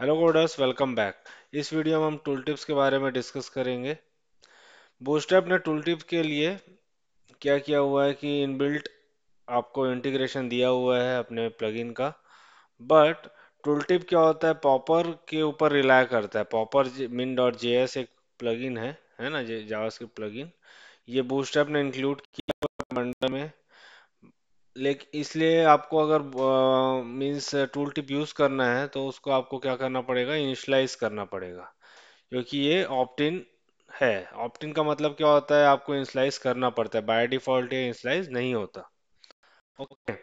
Hello coders welcome back इस video में हम टूल टिप्स के बारे में डिस्कस करेंगे बूस्टैप ने टूल टिप के लिए क्या किया हुआ है कि इनबिल्ट आपको इंटीग्रेशन दिया हुआ है अपने प्लगइन का बट टूल टिप क्या होता है पॉपर के ऊपर रिलाय करता है popper min dot J S एक प्लगइन है है ना जावास जावास्क्रिप्ट प्लगइन ये बूस्टैप ने इंक्लूड किया में लेकिन इसलिए आपको अगर मीन्स टूल टिप यूज करना है तो उसको आपको क्या करना पड़ेगा इनिशलाइज करना पड़ेगा क्योंकि ये ऑप्टिन है ऑप्टिन का मतलब क्या होता है आपको इनिशलाइज करना पड़ता है बाय डिफॉल्ट ये इनिशलाइज नहीं होता ओके okay.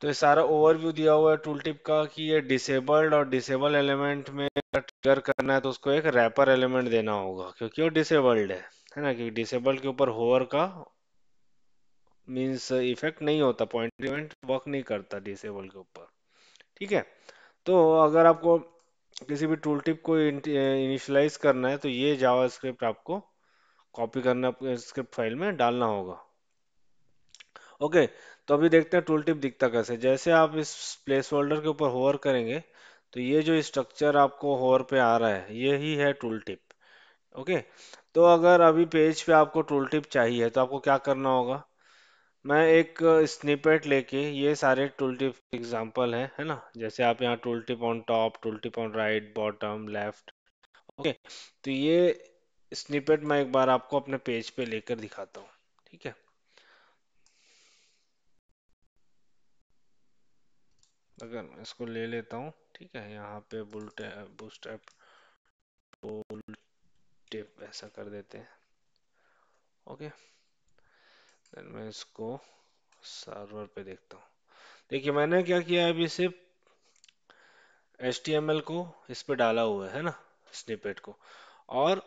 तो ये सारा ओवरव्यू दिया हुआ है टूल टिप का कि ये डिसेबल्ड और डिसेबल एलिमेंट में ट्रिगर करना है तो उसको एक रैपर एलिमेंट देना होगा क्योंकि वो डिसेबल्ड है है ना क्योंकि डिसेबल्ड के ऊपर होवर का मीन्स इफेक्ट uh, नहीं होता पॉइंट इवेंट वर्क नहीं करता डिसेबल के ऊपर ठीक है तो अगर आपको किसी भी टूल टिप को इनिशलाइज uh, करना है तो ये जावा स्क्रिप्ट आपको कॉपी करना स्क्रिप्ट फाइल में डालना होगा ओके तो अभी देखते हैं टूल टिप दिखता कैसे जैसे आप इस प्लेस होल्डर के ऊपर होवर करेंगे तो ये जो स्ट्रक्चर आपको होवर पे आ रहा है ये ही है टूल टिप ओके तो अगर अभी पेज पे आपको टूल टिप चाहिए तो आपको क्या करना होगा मैं एक स्निपेट लेके ये सारे टूल टिप एग्जाम्पल है है ना जैसे आप यहाँ tool tip on top tool tip on right bottom left okay तो ये स्निपेट मैं एक बार आपको अपने पेज पे लेकर दिखाता हूँ ठीक है अगर मैं इसको ले लेता हूँ ठीक है यहाँ पे बुलट बुस्ट टूल टिप ऐसा कर देते हैं ओके मैं इसको सर्वर पे देखता हूँ देखिए मैंने क्या किया अभी सिर्फ एच को इस पर डाला हुआ है ना स्निपेट को और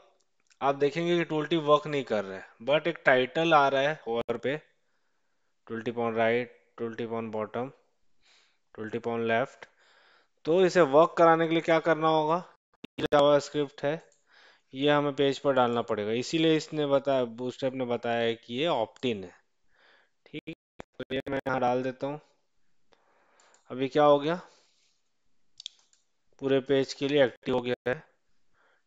आप देखेंगे कि टूल्टी वर्क नहीं कर रहा है बट एक टाइटल आ रहा है ओवर पे tooltip on right tooltip on bottom tooltip on left तो इसे वर्क कराने के लिए क्या करना होगा जावा स्क्रिप्ट है ये हमें पेज पर डालना पड़ेगा इसीलिए इसने बताया बूस्टेप ने बताया कि ये ऑप्टिन है तो ये मैं यहाँ डाल देता हूँ अभी क्या हो गया पूरे पेज के लिए एक्टिव हो गया है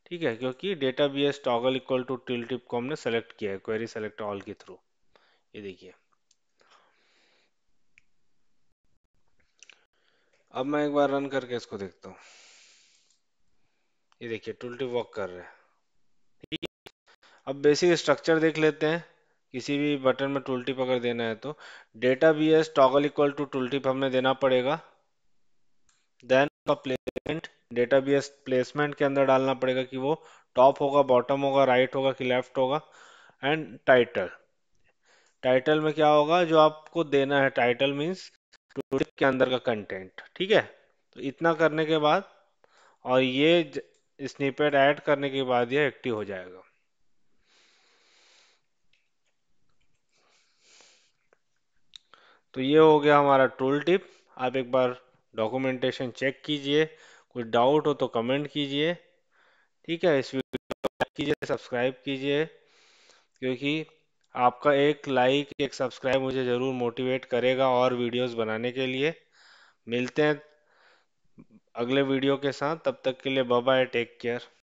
ठीक है क्योंकि data B S toggle equal to tool tip को हमने सेलेक्ट किया है क्वेरी सेलेक्ट ऑल के थ्रू ये देखिए अब मैं एक बार रन करके इसको देखता हूँ ये देखिए टूल टिप वॉक कर रहे हैं अब बेसिक स्ट्रक्चर देख लेते हैं किसी भी बटन में टूल टिप अगर देना है तो data B S toggle equal to tool tip हमें देना पड़ेगा देन का placement data B S placement के अंदर डालना पड़ेगा कि वो टॉप होगा बॉटम होगा राइट होगा कि लेफ्ट होगा एंड टाइटल टाइटल में क्या होगा जो आपको देना है टाइटल मीन्स टूल टिप के अंदर का कंटेंट ठीक है तो इतना करने के बाद और ये स्निपेट ऐड करने के बाद ये एक्टिव हो जाएगा तो ये हो गया हमारा टूल टिप आप एक बार डॉक्यूमेंटेशन चेक कीजिए कुछ डाउट हो तो कमेंट कीजिए ठीक है इस वीडियो कीजिए सब्सक्राइब कीजिए क्योंकि आपका एक लाइक एक सब्सक्राइब मुझे ज़रूर मोटिवेट करेगा और वीडियोस बनाने के लिए मिलते हैं अगले वीडियो के साथ तब तक के लिए बाय टेक केयर